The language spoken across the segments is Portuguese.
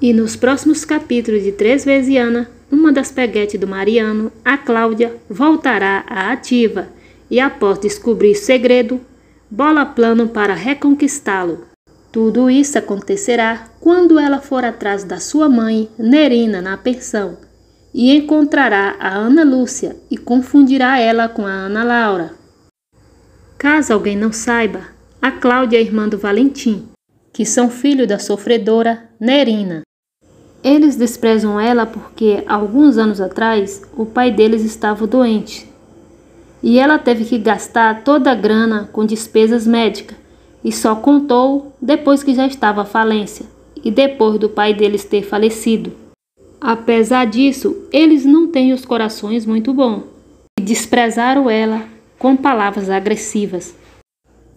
E nos próximos capítulos de Três Vezes Ana, uma das peguetes do Mariano, a Cláudia, voltará à ativa e, após descobrir o segredo, bola plano para reconquistá-lo. Tudo isso acontecerá quando ela for atrás da sua mãe, Nerina, na pensão, e encontrará a Ana Lúcia e confundirá ela com a Ana Laura. Caso alguém não saiba, a Cláudia é irmã do Valentim, que são filho da sofredora Nerina. Eles desprezam ela porque, alguns anos atrás, o pai deles estava doente e ela teve que gastar toda a grana com despesas médicas e só contou depois que já estava à falência e depois do pai deles ter falecido. Apesar disso, eles não têm os corações muito bons e desprezaram ela com palavras agressivas.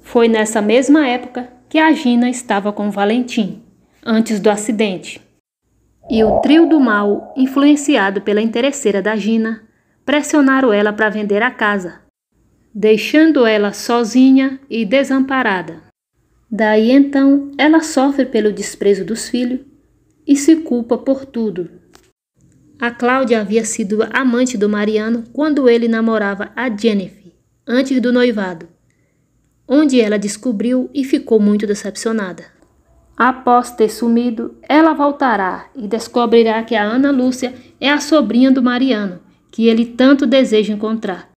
Foi nessa mesma época que a Gina estava com Valentim, antes do acidente e o trio do mal, influenciado pela interesseira da Gina, pressionaram ela para vender a casa, deixando ela sozinha e desamparada. Daí então ela sofre pelo desprezo dos filhos e se culpa por tudo. A Cláudia havia sido amante do Mariano quando ele namorava a Jennifer, antes do noivado, onde ela descobriu e ficou muito decepcionada. Após ter sumido, ela voltará e descobrirá que a Ana Lúcia é a sobrinha do Mariano, que ele tanto deseja encontrar.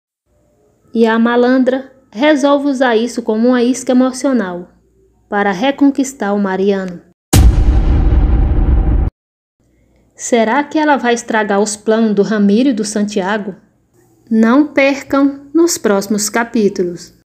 E a malandra resolve usar isso como uma isca emocional para reconquistar o Mariano. Será que ela vai estragar os planos do Ramiro e do Santiago? Não percam nos próximos capítulos.